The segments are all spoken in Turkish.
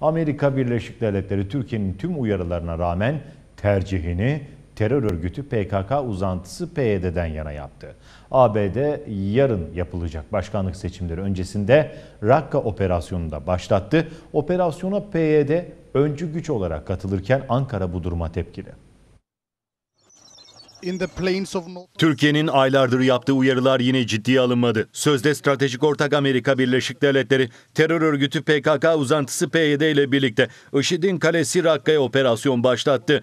Amerika Birleşik Devletleri Türkiye'nin tüm uyarılarına rağmen tercihini terör örgütü PKK uzantısı PYD'den yana yaptı. ABD yarın yapılacak başkanlık seçimleri öncesinde Rakka operasyonunu da başlattı. Operasyona PYD öncü güç olarak katılırken Ankara bu duruma tepkili. Türkiye'nin aylardır yaptığı uyarılar yine ciddiye alınmadı. Sözde stratejik ortak Amerika Birleşik Devletleri terör örgütü PKK uzantısı PYD ile birlikte IŞİD'in kalesi Rakka'ya operasyon başlattı.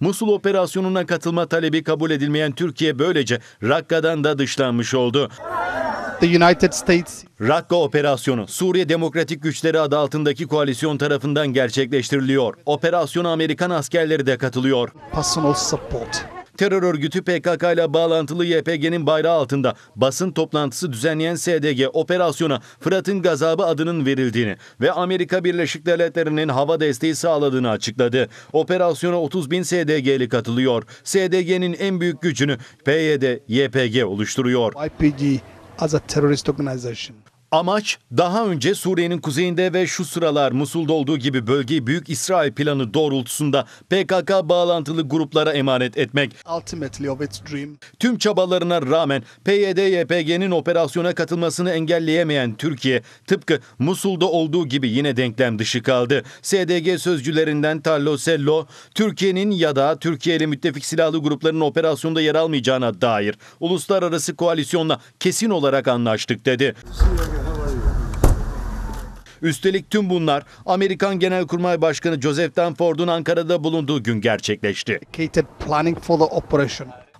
Musul operasyonuna katılma talebi kabul edilmeyen Türkiye böylece Rakka'dan da dışlanmış oldu. Rakka operasyonu Suriye Demokratik Güçleri adı altındaki koalisyon tarafından gerçekleştiriliyor. Operasyona Amerikan askerleri de katılıyor. Terör örgütü PKK ile bağlantılı YPG'nin bayrağı altında basın toplantısı düzenleyen SDG operasyona Fırat'ın gazabı adının verildiğini ve Amerika Birleşik Devletleri'nin hava desteği sağladığını açıkladı. Operasyona 30 bin SDG'li katılıyor. SDG'nin en büyük gücünü PYD, YPG oluşturuyor. YPG as a terrorist organization. Amaç daha önce Suriye'nin kuzeyinde ve şu sıralar Musul'da olduğu gibi bölgeyi Büyük İsrail planı doğrultusunda PKK bağlantılı gruplara emanet etmek. Ultimately of its dream. Tüm çabalarına rağmen PYD-YPG'nin operasyona katılmasını engelleyemeyen Türkiye tıpkı Musul'da olduğu gibi yine denklem dışı kaldı. SDG sözcülerinden Tarlo Sello, Türkiye'nin ya da Türkiye'li müttefik silahlı grupların operasyonda yer almayacağına dair uluslararası koalisyonla kesin olarak anlaştık dedi. Üstelik tüm bunlar Amerikan Genelkurmay Başkanı Joseph Dunford'un Ankara'da bulunduğu gün gerçekleşti.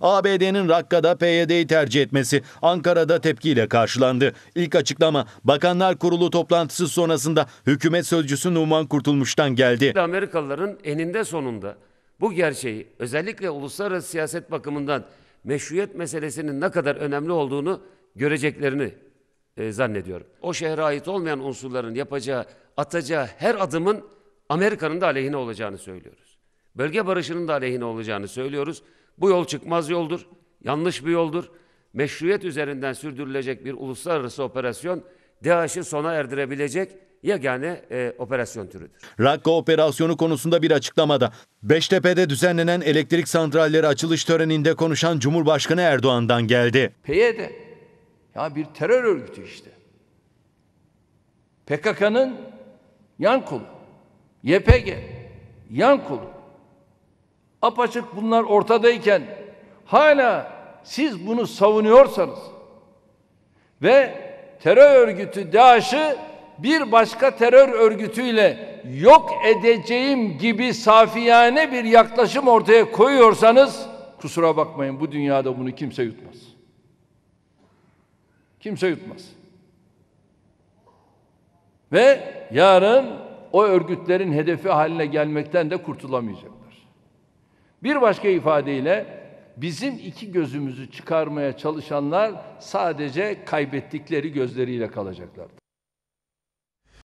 ABD'nin Rakka'da PYD'yi tercih etmesi Ankara'da tepkiyle karşılandı. İlk açıklama Bakanlar Kurulu toplantısı sonrasında hükümet sözcüsü Numan Kurtulmuş'tan geldi. Amerikalıların eninde sonunda bu gerçeği özellikle uluslararası siyaset bakımından meşruiyet meselesinin ne kadar önemli olduğunu göreceklerini e, zannediyorum. O şehre ait olmayan unsurların yapacağı, atacağı her adımın Amerika'nın da aleyhine olacağını söylüyoruz. Bölge barışının da aleyhine olacağını söylüyoruz. Bu yol çıkmaz yoldur, yanlış bir yoldur. Meşruiyet üzerinden sürdürülecek bir uluslararası operasyon DAEŞ'i sona erdirebilecek yegane e, operasyon türüdür. Rakka operasyonu konusunda bir açıklamada Beştepe'de düzenlenen elektrik santralleri açılış töreninde konuşan Cumhurbaşkanı Erdoğan'dan geldi. PYD ya bir terör örgütü işte. PKK'nın yan kolu. YPG yan kolu. Apaçık bunlar ortadayken hala siz bunu savunuyorsanız ve terör örgütü DAEŞ'i bir başka terör örgütüyle yok edeceğim gibi safiyane bir yaklaşım ortaya koyuyorsanız kusura bakmayın bu dünyada bunu kimse yutmaz. Kimse yutmaz. Ve yarın o örgütlerin hedefi haline gelmekten de kurtulamayacaklar. Bir başka ifadeyle bizim iki gözümüzü çıkarmaya çalışanlar sadece kaybettikleri gözleriyle kalacaklardır.